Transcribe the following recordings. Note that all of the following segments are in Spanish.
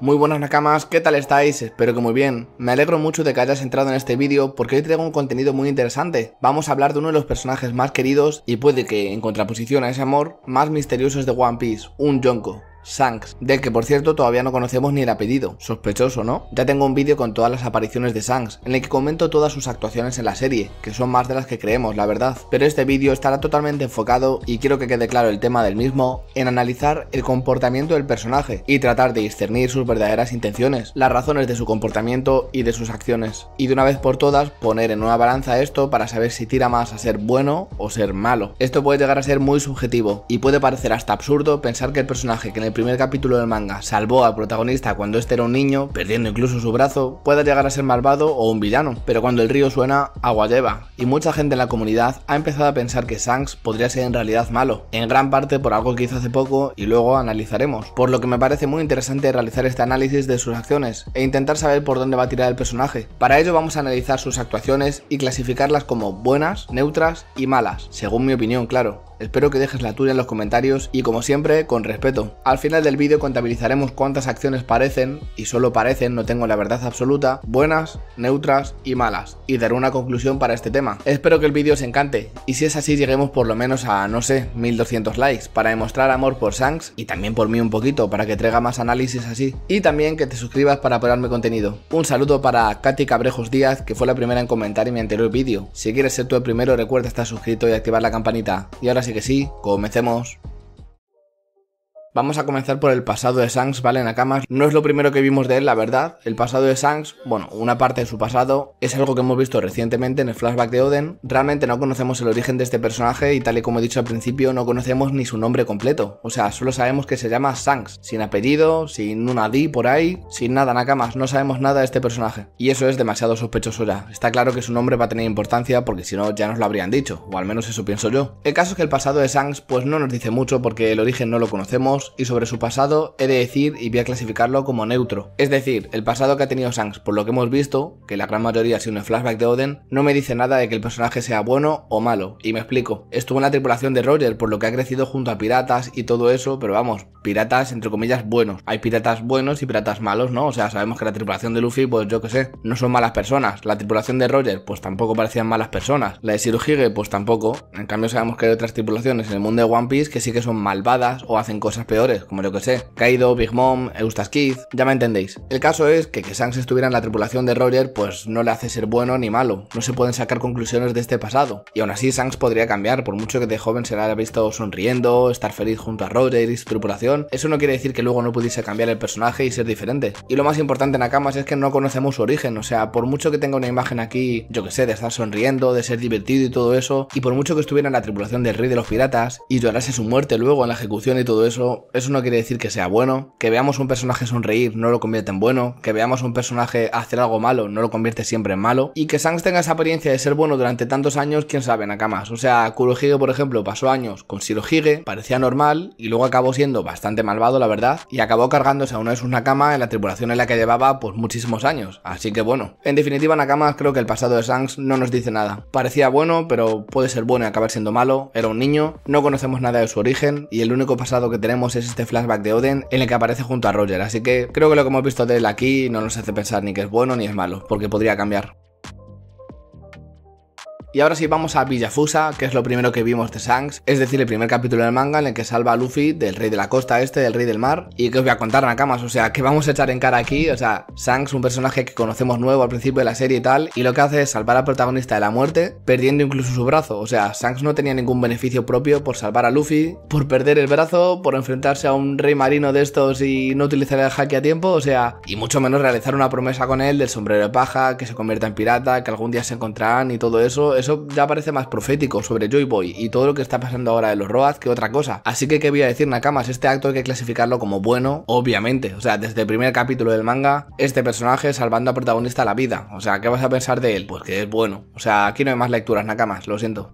Muy buenas nakamas, ¿qué tal estáis? Espero que muy bien. Me alegro mucho de que hayas entrado en este vídeo porque hoy traigo un contenido muy interesante. Vamos a hablar de uno de los personajes más queridos y puede que, en contraposición a ese amor, más misteriosos de One Piece, un Yonko sangs del que por cierto todavía no conocemos ni el apellido, sospechoso, ¿no? Ya tengo un vídeo con todas las apariciones de Shanks, en el que comento todas sus actuaciones en la serie, que son más de las que creemos, la verdad, pero este vídeo estará totalmente enfocado, y quiero que quede claro el tema del mismo, en analizar el comportamiento del personaje y tratar de discernir sus verdaderas intenciones, las razones de su comportamiento y de sus acciones, y de una vez por todas poner en una balanza esto para saber si tira más a ser bueno o ser malo. Esto puede llegar a ser muy subjetivo, y puede parecer hasta absurdo pensar que el personaje que en primer capítulo del manga salvó al protagonista cuando este era un niño, perdiendo incluso su brazo, pueda llegar a ser malvado o un villano, pero cuando el río suena, agua lleva, y mucha gente en la comunidad ha empezado a pensar que Shanks podría ser en realidad malo, en gran parte por algo que hizo hace poco y luego analizaremos, por lo que me parece muy interesante realizar este análisis de sus acciones e intentar saber por dónde va a tirar el personaje. Para ello vamos a analizar sus actuaciones y clasificarlas como buenas, neutras y malas, según mi opinión, claro. Espero que dejes la tuya en los comentarios y como siempre, con respeto. Al final del vídeo contabilizaremos cuántas acciones parecen, y solo parecen, no tengo la verdad absoluta, buenas, neutras y malas, y daré una conclusión para este tema. Espero que el vídeo os encante, y si es así lleguemos por lo menos a, no sé, 1200 likes, para demostrar amor por Shanks y también por mí un poquito, para que traiga más análisis así. Y también que te suscribas para apoyarme contenido. Un saludo para Katy Cabrejos Díaz, que fue la primera en comentar en mi anterior vídeo. Si quieres ser tú el primero, recuerda estar suscrito y activar la campanita. Y ahora sí que sí. Comencemos. Vamos a comenzar por el pasado de Shanks, ¿vale? Nakamas no es lo primero que vimos de él, la verdad. El pasado de Shanks, bueno, una parte de su pasado, es algo que hemos visto recientemente en el flashback de Oden. Realmente no conocemos el origen de este personaje y tal y como he dicho al principio, no conocemos ni su nombre completo. O sea, solo sabemos que se llama Shanks, sin apellido, sin una D por ahí, sin nada, Nakamas. No sabemos nada de este personaje. Y eso es demasiado sospechoso ya. Está claro que su nombre va a tener importancia porque si no ya nos lo habrían dicho, o al menos eso pienso yo. El caso es que el pasado de Shanks pues no nos dice mucho porque el origen no lo conocemos, y sobre su pasado he de decir y voy a clasificarlo como neutro. Es decir, el pasado que ha tenido Shanks, por lo que hemos visto, que la gran mayoría ha sido un flashback de Oden, no me dice nada de que el personaje sea bueno o malo. Y me explico, estuvo en la tripulación de Roger, por lo que ha crecido junto a piratas y todo eso, pero vamos, piratas entre comillas buenos. Hay piratas buenos y piratas malos, ¿no? O sea, sabemos que la tripulación de Luffy, pues yo que sé, no son malas personas. La tripulación de Roger, pues tampoco parecían malas personas. La de Shirohige, pues tampoco. En cambio, sabemos que hay otras tripulaciones en el mundo de One Piece que sí que son malvadas o hacen cosas peores, como yo que sé, Kaido, Big Mom, Eustace Keith, ya me entendéis. El caso es que que Shanks estuviera en la tripulación de Roger pues no le hace ser bueno ni malo, no se pueden sacar conclusiones de este pasado, y aún así Sans podría cambiar, por mucho que de joven se le haya visto sonriendo, estar feliz junto a Roger y su tripulación, eso no quiere decir que luego no pudiese cambiar el personaje y ser diferente. Y lo más importante en Akamas es que no conocemos su origen, o sea, por mucho que tenga una imagen aquí, yo que sé, de estar sonriendo, de ser divertido y todo eso, y por mucho que estuviera en la tripulación del rey de los piratas y llorase su muerte luego en la ejecución y todo eso, eso no quiere decir que sea bueno. Que veamos un personaje sonreír no lo convierte en bueno. Que veamos un personaje hacer algo malo no lo convierte siempre en malo. Y que Sans tenga esa apariencia de ser bueno durante tantos años, quién sabe, Nakamas. O sea, Kurohige, por ejemplo, pasó años con Shirohige, parecía normal y luego acabó siendo bastante malvado, la verdad. Y acabó cargándose a uno de sus Nakamas en la tripulación en la que llevaba pues muchísimos años. Así que bueno. En definitiva, Nakamas creo que el pasado de Sans no nos dice nada. Parecía bueno, pero puede ser bueno y acabar siendo malo. Era un niño, no conocemos nada de su origen y el único pasado que tenemos es este flashback de Odin en el que aparece junto a Roger, así que creo que lo que hemos visto de él aquí no nos hace pensar ni que es bueno ni es malo, porque podría cambiar. Y ahora sí vamos a Villafusa, que es lo primero que vimos de Shanks, es decir, el primer capítulo del manga en el que salva a Luffy del rey de la costa este, del rey del mar, y que os voy a contar nakamas, o sea, que vamos a echar en cara aquí, o sea, Shanks, un personaje que conocemos nuevo al principio de la serie y tal, y lo que hace es salvar al protagonista de la muerte, perdiendo incluso su brazo, o sea, Shanks no tenía ningún beneficio propio por salvar a Luffy, por perder el brazo, por enfrentarse a un rey marino de estos y no utilizar el haki a tiempo, o sea, y mucho menos realizar una promesa con él del sombrero de paja, que se convierta en pirata, que algún día se encontrarán y todo eso eso ya parece más profético sobre Joy Boy y todo lo que está pasando ahora de los Roads que otra cosa. Así que, ¿qué voy a decir, Nakamas? Este acto hay que clasificarlo como bueno, obviamente. O sea, desde el primer capítulo del manga, este personaje salvando a protagonista la vida. O sea, ¿qué vas a pensar de él? Pues que es bueno. O sea, aquí no hay más lecturas, Nakamas, lo siento.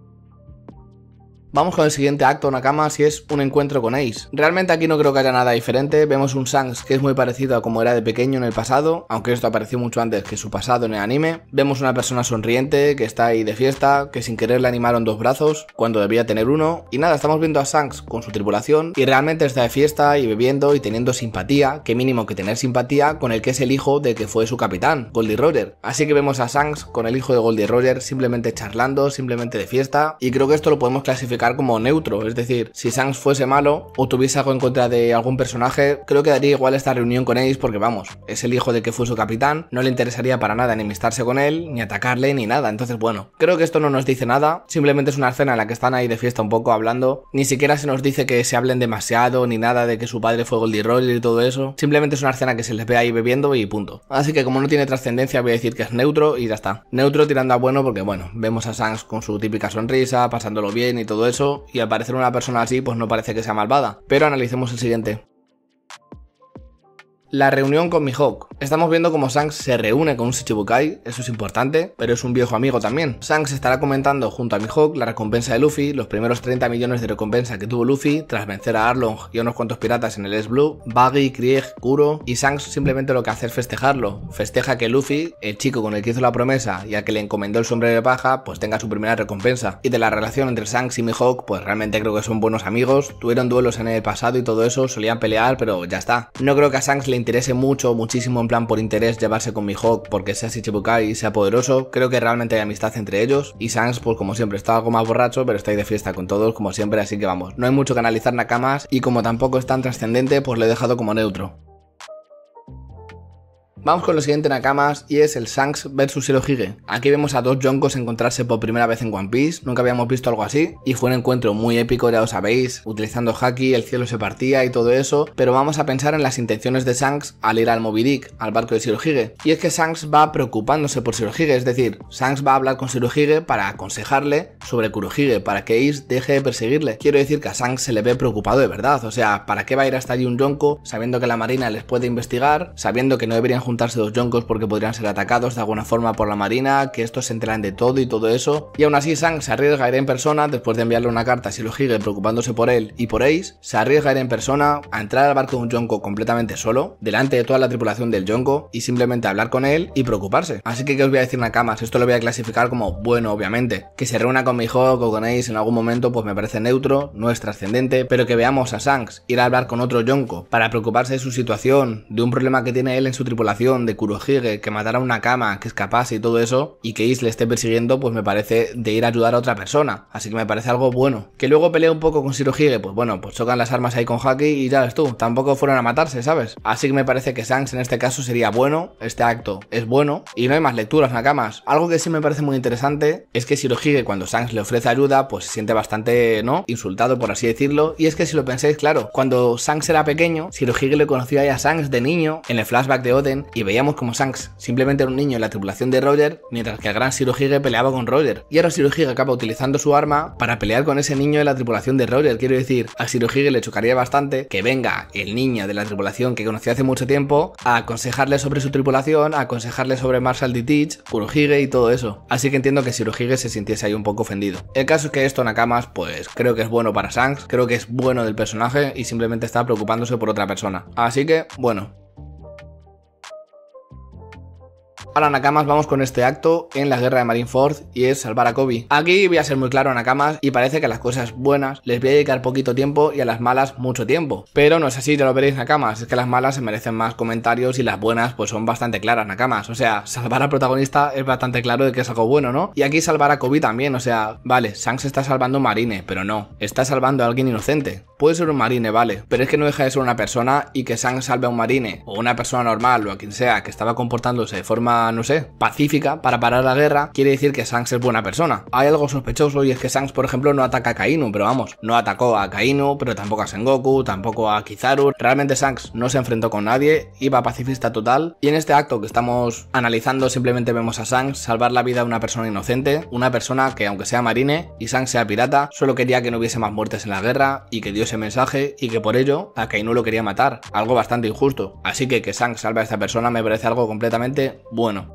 Vamos con el siguiente acto Nakama si es un encuentro con Ace. Realmente aquí no creo que haya nada diferente, vemos un Shanks que es muy parecido a como era de pequeño en el pasado, aunque esto apareció mucho antes que su pasado en el anime. Vemos una persona sonriente que está ahí de fiesta, que sin querer le animaron dos brazos cuando debía tener uno. Y nada, estamos viendo a Shanks con su tripulación y realmente está de fiesta y bebiendo y teniendo simpatía, que mínimo que tener simpatía con el que es el hijo de que fue su capitán, Goldie Roger. Así que vemos a Shanks con el hijo de Goldie Roger simplemente charlando, simplemente de fiesta y creo que esto lo podemos clasificar como neutro, es decir, si Sans fuese malo o tuviese algo en contra de algún personaje, creo que daría igual esta reunión con Ace porque vamos, es el hijo de que fue su capitán, no le interesaría para nada enemistarse con él, ni atacarle, ni nada, entonces bueno, creo que esto no nos dice nada, simplemente es una escena en la que están ahí de fiesta un poco hablando, ni siquiera se nos dice que se hablen demasiado, ni nada de que su padre fue Goldie Roll y todo eso, simplemente es una escena que se les ve ahí bebiendo y punto. Así que como no tiene trascendencia voy a decir que es neutro y ya está. Neutro tirando a bueno porque bueno, vemos a Sans con su típica sonrisa, pasándolo bien y todo eso y al parecer una persona así pues no parece que sea malvada. Pero analicemos el siguiente. La reunión con Mihawk. Estamos viendo cómo Shanks se reúne con un Shichibukai, eso es importante, pero es un viejo amigo también. Shanks estará comentando junto a Mihawk la recompensa de Luffy, los primeros 30 millones de recompensa que tuvo Luffy tras vencer a Arlong y a unos cuantos piratas en el S Blue, Baggy, Krieg, Kuro, y Shanks simplemente lo que hace es festejarlo. Festeja que Luffy, el chico con el que hizo la promesa y al que le encomendó el sombrero de paja, pues tenga su primera recompensa. Y de la relación entre Shanks y Mihawk, pues realmente creo que son buenos amigos, tuvieron duelos en el pasado y todo eso, solían pelear, pero ya está. No creo que a Shanks le interese mucho, muchísimo en plan por interés llevarse con mi Mihawk porque sea Shichibukai sea poderoso, creo que realmente hay amistad entre ellos y Sans pues como siempre está algo más borracho pero está ahí de fiesta con todos como siempre así que vamos, no hay mucho que analizar nakamas y como tampoco es tan trascendente pues lo he dejado como neutro. Vamos con lo siguiente Nakamas y es el Shanks vs Shirohige. Aquí vemos a dos Joncos encontrarse por primera vez en One Piece, nunca habíamos visto algo así, y fue un encuentro muy épico, ya os sabéis, utilizando Haki, el cielo se partía y todo eso, pero vamos a pensar en las intenciones de Shanks al ir al Moby al barco de Shirohige. Y es que Shanks va preocupándose por Shirohige, es decir, Shanks va a hablar con Shirohige para aconsejarle sobre Kurohige, para que Ace deje de perseguirle. Quiero decir que a Shanks se le ve preocupado de verdad, o sea, ¿para qué va a ir hasta allí un yonko sabiendo que la marina les puede investigar, sabiendo que no deberían juntar dos yonkos porque podrían ser atacados de alguna forma por la marina, que estos se enteran de todo y todo eso. Y aún así Sang se arriesga a ir en persona, después de enviarle una carta a Silohige preocupándose por él y por Ace, se arriesga a ir en persona, a entrar al barco de un yonko completamente solo, delante de toda la tripulación del yonko, y simplemente hablar con él y preocuparse. Así que, ¿qué os voy a decir Nakamas? Esto lo voy a clasificar como bueno, obviamente. Que se reúna con mi Mihawk o con Ace en algún momento, pues me parece neutro, no es trascendente, pero que veamos a Shanks ir a hablar con otro yonko para preocuparse de su situación, de un problema que tiene él en su tripulación de Kurohige, que matara una cama, que es capaz y todo eso, y que Isle le esté persiguiendo, pues me parece de ir a ayudar a otra persona. Así que me parece algo bueno. Que luego pelea un poco con Shirohige, pues bueno, pues chocan las armas ahí con Haki y ya ves tú, tampoco fueron a matarse, ¿sabes? Así que me parece que Shanks en este caso sería bueno, este acto es bueno, y no hay más lecturas, nakamas. Algo que sí me parece muy interesante es que Shirohige cuando Shanks le ofrece ayuda, pues se siente bastante, ¿no? Insultado, por así decirlo, y es que si lo pensáis, claro, cuando Shanks era pequeño, Shirohige le conocía ya a Shanks de niño en el flashback de Oden y veíamos como Shanks simplemente era un niño en la tripulación de Roger, mientras que el gran Shirohige peleaba con Roger. Y ahora Shirohige acaba utilizando su arma para pelear con ese niño de la tripulación de Roger. Quiero decir, a Shirohige le chocaría bastante que venga el niño de la tripulación que conocía hace mucho tiempo a aconsejarle sobre su tripulación, a aconsejarle sobre Marshall D. Teach, y todo eso. Así que entiendo que Shirohige se sintiese ahí un poco ofendido. El caso es que esto Nakamas, pues creo que es bueno para Shanks, creo que es bueno del personaje y simplemente está preocupándose por otra persona. Así que, bueno, Ahora Nakamas vamos con este acto en la guerra de Marineford y es salvar a Kobe. Aquí voy a ser muy claro Nakamas y parece que a las cosas buenas les voy a dedicar poquito tiempo y a las malas mucho tiempo. Pero no es así, ya lo veréis Nakamas, es que las malas se merecen más comentarios y las buenas pues son bastante claras Nakamas. O sea, salvar al protagonista es bastante claro de que es algo bueno, ¿no? Y aquí salvar a Kobe también, o sea, vale, Shanks está salvando a Marine, pero no, está salvando a alguien inocente. Puede ser un marine, vale, pero es que no deja de ser una persona y que Sang salve a un marine o una persona normal o a quien sea que estaba comportándose de forma, no sé, pacífica para parar la guerra, quiere decir que Shanks es buena persona. Hay algo sospechoso y es que Shanks por ejemplo, no ataca a Kainu, pero vamos, no atacó a Kainu, pero tampoco a Sengoku, tampoco a Kizaru. Realmente Shanks no se enfrentó con nadie, iba pacifista total y en este acto que estamos analizando simplemente vemos a Sang salvar la vida de una persona inocente, una persona que aunque sea marine y Shanks sea pirata, solo quería que no hubiese más muertes en la guerra y que Dios ese mensaje y que por ello a Kainu lo quería matar, algo bastante injusto. Así que que Sang salva a esta persona me parece algo completamente bueno.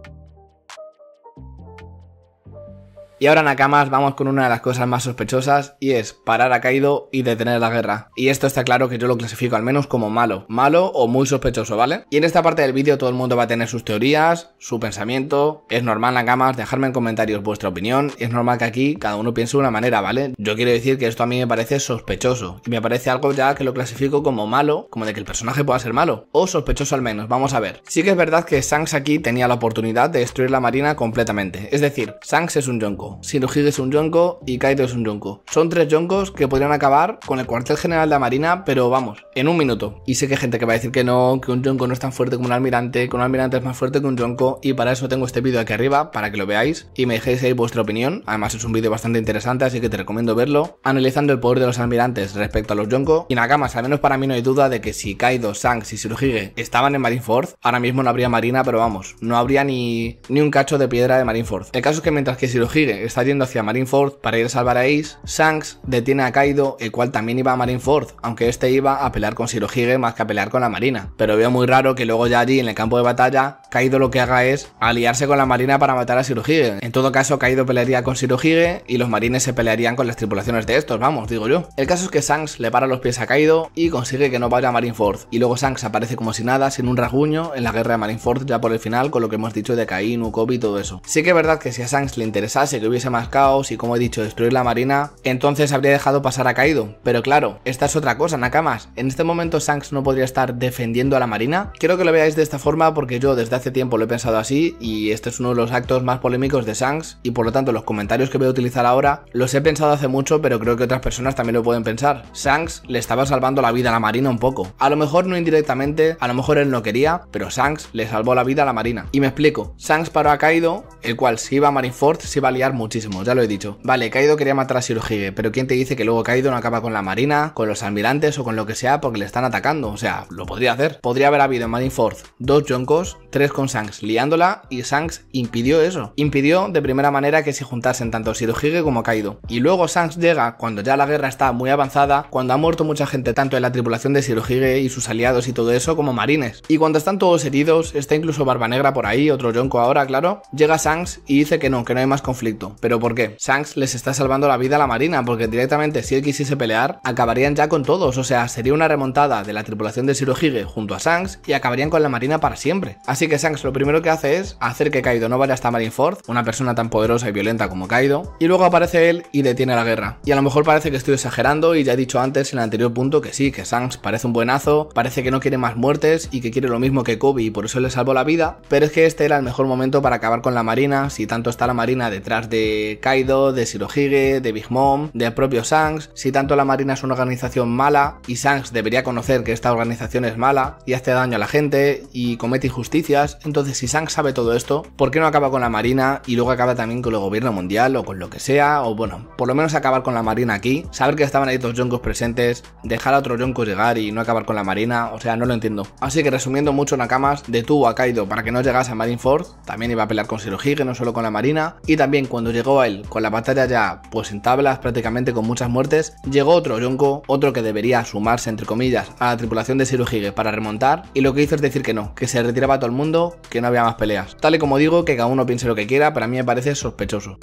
Y ahora Nakamas vamos con una de las cosas más sospechosas y es parar a Kaido y detener la guerra. Y esto está claro que yo lo clasifico al menos como malo, malo o muy sospechoso, ¿vale? Y en esta parte del vídeo todo el mundo va a tener sus teorías, su pensamiento, es normal Nakamas dejarme en comentarios vuestra opinión, es normal que aquí cada uno piense de una manera, ¿vale? Yo quiero decir que esto a mí me parece sospechoso y me parece algo ya que lo clasifico como malo, como de que el personaje pueda ser malo o sospechoso al menos, vamos a ver. Sí que es verdad que Shanks aquí tenía la oportunidad de destruir la marina completamente, es decir, Shanks es un Jonko yonko, es un yonko y Kaido es un yonko. Son tres yonkos que podrían acabar con el cuartel general de la Marina, pero vamos, en un minuto. Y sé que hay gente que va a decir que no, que un yonko no es tan fuerte como un almirante, que un almirante es más fuerte que un yonko, y para eso tengo este vídeo aquí arriba, para que lo veáis y me dejéis ahí vuestra opinión. Además es un vídeo bastante interesante, así que te recomiendo verlo, analizando el poder de los almirantes respecto a los yonko. Y Nakamas, al menos para mí no hay duda de que si Kaido, Shanks y Shirohige estaban en Marineford, ahora mismo no habría Marina, pero vamos, no habría ni, ni un cacho de piedra de Marineford. El caso es que mientras que Shirohige está yendo hacia Marineford para ir a salvar a Ace, Shanks detiene a Kaido, el cual también iba a Marineford, aunque este iba a pelear con Shirohige más que a pelear con la marina. Pero veo muy raro que luego ya allí en el campo de batalla, Kaido lo que haga es aliarse con la marina para matar a Shirohige. En todo caso, Kaido pelearía con Shirohige y los marines se pelearían con las tripulaciones de estos, vamos, digo yo. El caso es que Shanks le para los pies a Kaido y consigue que no vaya a Marineford. Y luego Shanks aparece como si nada, sin un rasguño, en la guerra de Marineford ya por el final, con lo que hemos dicho de Kain, Ukobi y todo eso. Sí que es verdad que si a Shanks le interesase que hubiese más caos y, como he dicho, destruir la marina, entonces habría dejado pasar a Kaido. Pero claro, esta es otra cosa, Nakamas. En este momento Shanks no podría estar defendiendo a la marina. Quiero que lo veáis de esta forma porque yo desde hace tiempo lo he pensado así y este es uno de los actos más polémicos de Shanks y por lo tanto los comentarios que voy a utilizar ahora los he pensado hace mucho pero creo que otras personas también lo pueden pensar. Shanks le estaba salvando la vida a la marina un poco. A lo mejor no indirectamente, a lo mejor él no quería, pero Shanks le salvó la vida a la marina. Y me explico, Shanks paró a Kaido, el cual si iba a Marineford si iba a liar muchísimo, ya lo he dicho. Vale, Kaido quería matar a Shirohige, pero ¿quién te dice que luego Kaido no acaba con la marina, con los almirantes o con lo que sea porque le están atacando? O sea, lo podría hacer. Podría haber habido en Force dos Joncos, tres con Shanks liándola y Shanks impidió eso. Impidió de primera manera que se juntasen tanto Shirohige como Kaido. Y luego Shanks llega cuando ya la guerra está muy avanzada, cuando ha muerto mucha gente tanto en la tripulación de Shirohige y sus aliados y todo eso como marines. Y cuando están todos heridos, está incluso Barba Negra por ahí, otro jonco ahora, claro, llega Shanks y dice que no, que no hay más conflicto ¿Pero por qué? Shanks les está salvando la vida a la marina, porque directamente si él quisiese pelear, acabarían ya con todos. O sea, sería una remontada de la tripulación de Shirohige junto a Shanks y acabarían con la marina para siempre. Así que Shanks lo primero que hace es hacer que Kaido no vaya hasta Marineford, una persona tan poderosa y violenta como Kaido, y luego aparece él y detiene la guerra. Y a lo mejor parece que estoy exagerando y ya he dicho antes en el anterior punto que sí, que Shanks parece un buenazo, parece que no quiere más muertes y que quiere lo mismo que Kobe y por eso le salvó la vida, pero es que este era el mejor momento para acabar con la marina, si tanto está la marina detrás de de Kaido, de Shirohige, de Big Mom, del propio Shanks, si tanto la Marina es una organización mala y Shanks debería conocer que esta organización es mala y hace daño a la gente y comete injusticias, entonces si Shanks sabe todo esto, ¿por qué no acaba con la Marina y luego acaba también con el gobierno mundial o con lo que sea? O bueno, por lo menos acabar con la Marina aquí, saber que estaban ahí dos yonkos presentes, dejar a otro yonko llegar y no acabar con la Marina, o sea, no lo entiendo. Así que resumiendo mucho, Nakamas detuvo a Kaido para que no llegase a Marineford, también iba a pelear con Shirohige, no solo con la Marina, y también con cuando llegó él con la batalla ya pues en tablas prácticamente con muchas muertes, llegó otro Yonko, otro que debería sumarse entre comillas a la tripulación de Shirohige para remontar y lo que hizo es decir que no, que se retiraba todo el mundo, que no había más peleas. Tal y como digo, que cada uno piense lo que quiera, para mí me parece sospechoso.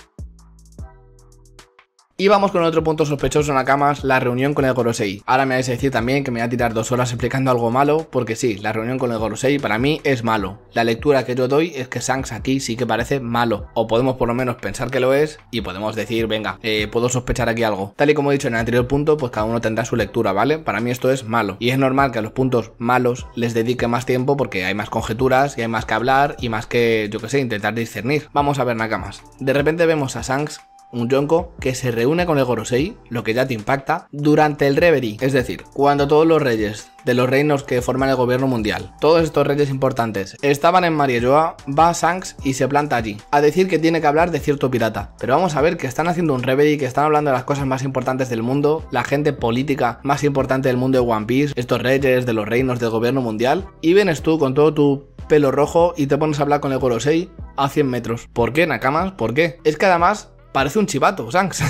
Y vamos con otro punto sospechoso Nakamas, la reunión con el Gorosei. Ahora me vais a decir también que me voy a tirar dos horas explicando algo malo, porque sí, la reunión con el Gorosei para mí es malo. La lectura que yo doy es que Shanks aquí sí que parece malo, o podemos por lo menos pensar que lo es, y podemos decir, venga, eh, puedo sospechar aquí algo. Tal y como he dicho en el anterior punto, pues cada uno tendrá su lectura, ¿vale? Para mí esto es malo, y es normal que a los puntos malos les dedique más tiempo porque hay más conjeturas y hay más que hablar y más que, yo qué sé, intentar discernir. Vamos a ver Nakamas. De repente vemos a Shanks un Yonko que se reúne con el Gorosei, lo que ya te impacta, durante el Reverie, es decir, cuando todos los reyes de los reinos que forman el gobierno mundial, todos estos reyes importantes, estaban en Mariejoa, va Shanks y se planta allí, a decir que tiene que hablar de cierto pirata. Pero vamos a ver que están haciendo un Reverie, que están hablando de las cosas más importantes del mundo, la gente política más importante del mundo de One Piece, estos reyes de los reinos del gobierno mundial, y vienes tú con todo tu pelo rojo y te pones a hablar con el Gorosei a 100 metros. ¿Por qué, Nakamas? ¿Por qué? Es que además parece un chivato, Sans.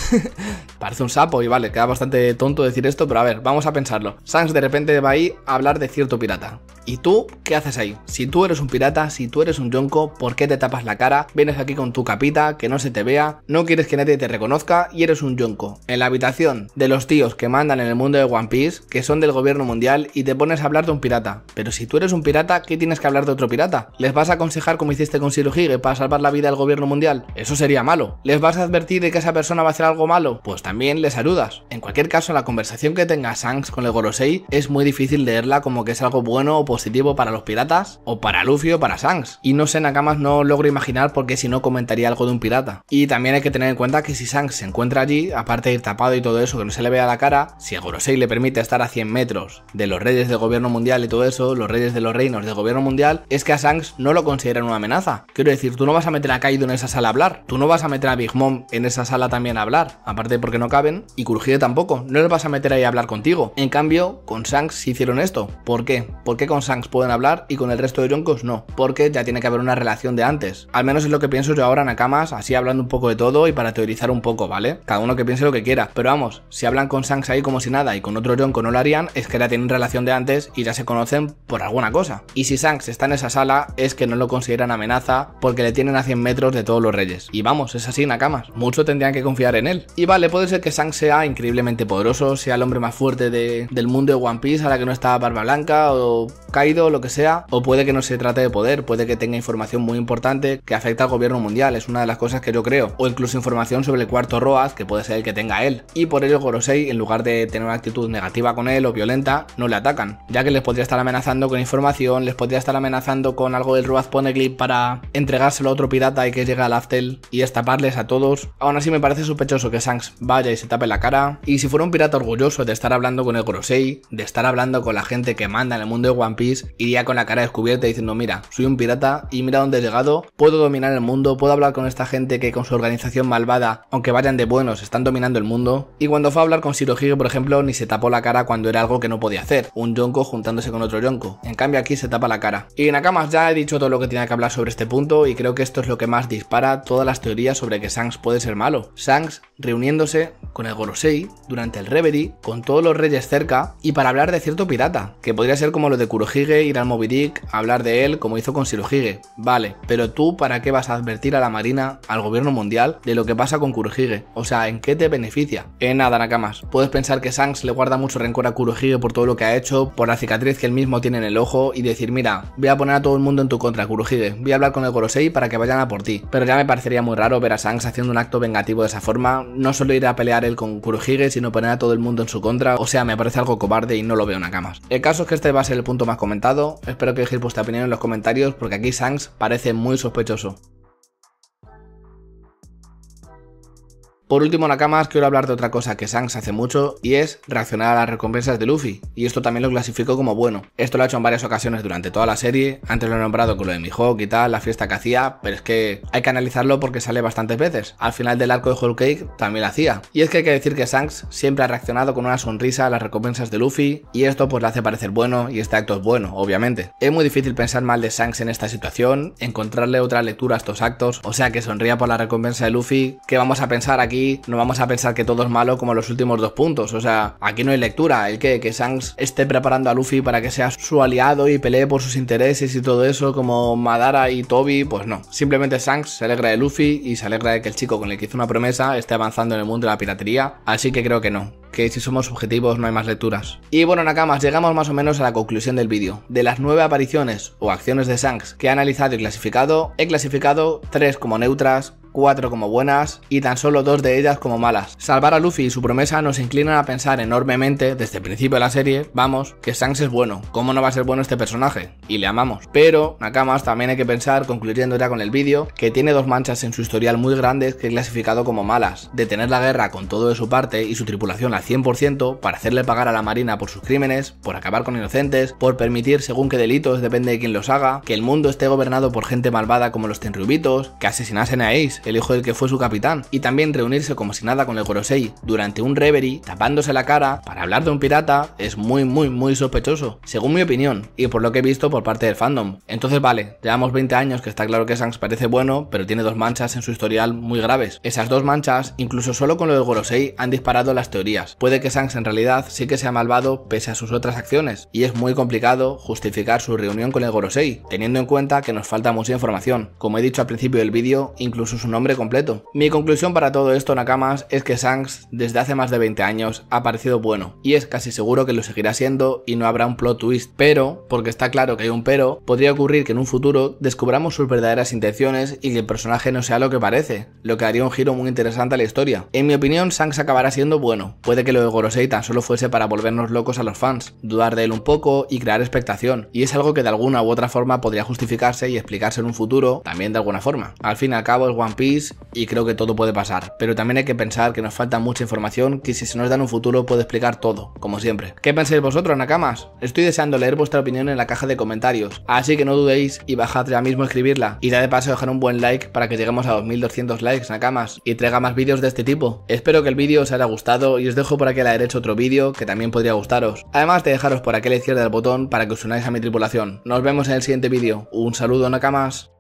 parece un sapo y vale, queda bastante tonto decir esto, pero a ver, vamos a pensarlo. Sans de repente va ahí a hablar de cierto pirata. ¿Y tú qué haces ahí? Si tú eres un pirata, si tú eres un yonko, ¿por qué te tapas la cara? Vienes aquí con tu capita, que no se te vea, no quieres que nadie te reconozca y eres un yonko. En la habitación de los tíos que mandan en el mundo de One Piece, que son del gobierno mundial, y te pones a hablar de un pirata. Pero si tú eres un pirata, ¿qué tienes que hablar de otro pirata? ¿Les vas a aconsejar como hiciste con Shirohige para salvar la vida del gobierno mundial? Eso sería malo. ¿Les vas a advertir de que esa persona va a hacer algo malo? Pues también le saludas. En cualquier caso, la conversación que tenga Shanks con el Gorosei es muy difícil leerla como que es algo bueno o positivo para los piratas, o para Luffy o para Shanks. Y no sé, Nakamas no logro imaginar por qué si no comentaría algo de un pirata. Y también hay que tener en cuenta que si Shanks se encuentra allí, aparte de ir tapado y todo eso que no se le vea la cara, si el Gorosei le permite estar a 100 metros de los reyes del gobierno mundial y todo eso, los reyes de los reinos del gobierno mundial, es que a Shanks no lo consideran una amenaza. Quiero decir, tú no vas a meter a Kaido en esa sala a hablar, tú no vas a meter a Big Mom en esa sala también hablar, aparte porque no caben, y Kurgide tampoco, no les vas a meter ahí a hablar contigo. En cambio, con Shanks sí hicieron esto. ¿Por qué? ¿Por qué con Shanks pueden hablar y con el resto de Yonkos no? Porque ya tiene que haber una relación de antes. Al menos es lo que pienso yo ahora, Nakamas, así hablando un poco de todo y para teorizar un poco, ¿vale? Cada uno que piense lo que quiera. Pero vamos, si hablan con Shanks ahí como si nada y con otro Yonko no lo harían, es que ya tienen relación de antes y ya se conocen por alguna cosa. Y si Shanks está en esa sala, es que no lo consideran amenaza porque le tienen a 100 metros de todos los reyes. Y vamos, es así, Nakamas. Mucho tendrían que confiar en él. Y vale, puede ser que Sang sea increíblemente poderoso, sea el hombre más fuerte del mundo de One Piece, a la que no está Barba Blanca o Kaido, lo que sea. O puede que no se trate de poder, puede que tenga información muy importante que afecta al gobierno mundial, es una de las cosas que yo creo. O incluso información sobre el cuarto Roas, que puede ser el que tenga él. Y por ello Gorosei, en lugar de tener una actitud negativa con él o violenta, no le atacan, ya que les podría estar amenazando con información, les podría estar amenazando con algo del Roaz clip para entregárselo a otro pirata y que llegue al Aftel y estaparles a todos Aún así me parece sospechoso que Shanks vaya y se tape la cara. Y si fuera un pirata orgulloso de estar hablando con el Gorosei, de estar hablando con la gente que manda en el mundo de One Piece, iría con la cara descubierta diciendo, mira, soy un pirata y mira dónde he llegado, puedo dominar el mundo, puedo hablar con esta gente que con su organización malvada, aunque vayan de buenos, están dominando el mundo. Y cuando fue a hablar con Shirohige, por ejemplo, ni se tapó la cara cuando era algo que no podía hacer, un Yonko juntándose con otro Yonko. En cambio aquí se tapa la cara. Y en Nakamas ya he dicho todo lo que tenía que hablar sobre este punto y creo que esto es lo que más dispara todas las teorías sobre que Shanks puede de ser malo. Shanks reuniéndose con el Gorosei durante el Reverie, con todos los reyes cerca y para hablar de cierto pirata, que podría ser como lo de Kurohige, ir al Moby Dick, hablar de él como hizo con Shirohige. Vale, pero tú para qué vas a advertir a la Marina, al gobierno mundial, de lo que pasa con Kurohige? O sea, ¿en qué te beneficia? En nada, Nakamas. Puedes pensar que Shanks le guarda mucho rencor a Kurohige por todo lo que ha hecho, por la cicatriz que él mismo tiene en el ojo y decir, mira, voy a poner a todo el mundo en tu contra, Kurohige, voy a hablar con el Gorosei para que vayan a por ti. Pero ya me parecería muy raro ver a Shanks haciendo una acto vengativo de esa forma, no solo ir a pelear él con Kurohige, sino poner a todo el mundo en su contra, o sea, me parece algo cobarde y no lo veo en Nakamas. El caso es que este va a ser el punto más comentado, espero que dejéis vuestra opinión en los comentarios porque aquí Sans parece muy sospechoso. Por último, Nakamas, quiero hablar de otra cosa que Sans hace mucho y es reaccionar a las recompensas de Luffy, y esto también lo clasifico como bueno. Esto lo ha hecho en varias ocasiones durante toda la serie, antes lo he nombrado con lo de Mihawk y tal, la fiesta que hacía, pero es que hay que analizarlo porque sale bastantes veces. Al final del arco de Whole Cake también lo hacía. Y es que hay que decir que Sans siempre ha reaccionado con una sonrisa a las recompensas de Luffy, y esto pues le hace parecer bueno, y este acto es bueno, obviamente. Es muy difícil pensar mal de Sans en esta situación, encontrarle otra lectura a estos actos, o sea que sonría por la recompensa de Luffy, ¿qué vamos a pensar aquí no vamos a pensar que todo es malo como los últimos dos puntos. O sea, aquí no hay lectura. El que, que Sans esté preparando a Luffy para que sea su aliado y pelee por sus intereses y todo eso, como Madara y Toby, pues no. Simplemente Shanks se alegra de Luffy y se alegra de que el chico con el que hizo una promesa esté avanzando en el mundo de la piratería. Así que creo que no que si somos subjetivos no hay más lecturas. Y bueno, Nakamas, llegamos más o menos a la conclusión del vídeo. De las nueve apariciones o acciones de Shanks que he analizado y clasificado, he clasificado tres como neutras, cuatro como buenas y tan solo dos de ellas como malas. Salvar a Luffy y su promesa nos inclinan a pensar enormemente desde el principio de la serie, vamos, que Shanks es bueno, ¿cómo no va a ser bueno este personaje? Y le amamos. Pero, Nakamas, también hay que pensar, concluyendo ya con el vídeo, que tiene dos manchas en su historial muy grandes que he clasificado como malas, Detener la guerra con todo de su parte y su tripulación al 100% para hacerle pagar a la marina por sus crímenes, por acabar con inocentes, por permitir según qué delitos depende de quien los haga, que el mundo esté gobernado por gente malvada como los tenryubitos, que asesinasen a Ace, el hijo del que fue su capitán, y también reunirse como si nada con el Gorosei durante un reverie, tapándose la cara para hablar de un pirata, es muy muy muy sospechoso, según mi opinión, y por lo que he visto por parte del fandom. Entonces vale, llevamos 20 años que está claro que Sans parece bueno, pero tiene dos manchas en su historial muy graves. Esas dos manchas, incluso solo con lo del Gorosei, han disparado las teorías. Puede que Sans en realidad sí que sea malvado pese a sus otras acciones, y es muy complicado justificar su reunión con el Gorosei, teniendo en cuenta que nos falta mucha información. Como he dicho al principio del vídeo, incluso su nombre completo. Mi conclusión para todo esto, Nakamas, es que Shanks desde hace más de 20 años ha parecido bueno, y es casi seguro que lo seguirá siendo y no habrá un plot twist, pero, porque está claro que hay un pero, podría ocurrir que en un futuro descubramos sus verdaderas intenciones y que el personaje no sea lo que parece, lo que haría un giro muy interesante a la historia. En mi opinión, Shanks acabará siendo bueno, puede que lo de Gorosei tan solo fuese para volvernos locos a los fans, dudar de él un poco y crear expectación, y es algo que de alguna u otra forma podría justificarse y explicarse en un futuro también de alguna forma. Al fin y al cabo el One Piece y creo que todo puede pasar. Pero también hay que pensar que nos falta mucha información que si se nos da en un futuro puede explicar todo, como siempre. ¿Qué pensáis vosotros, Nakamas? Estoy deseando leer vuestra opinión en la caja de comentarios, así que no dudéis y bajad ya mismo a escribirla. Y da de paso dejar un buen like para que lleguemos a 2200 likes, Nakamas, y traiga más vídeos de este tipo. Espero que el vídeo os haya gustado y os dejo por aquí a la derecha otro vídeo que también podría gustaros. Además de dejaros por aquí a la izquierda del botón para que os unáis a mi tripulación. Nos vemos en el siguiente vídeo. Un saludo, Nakamas.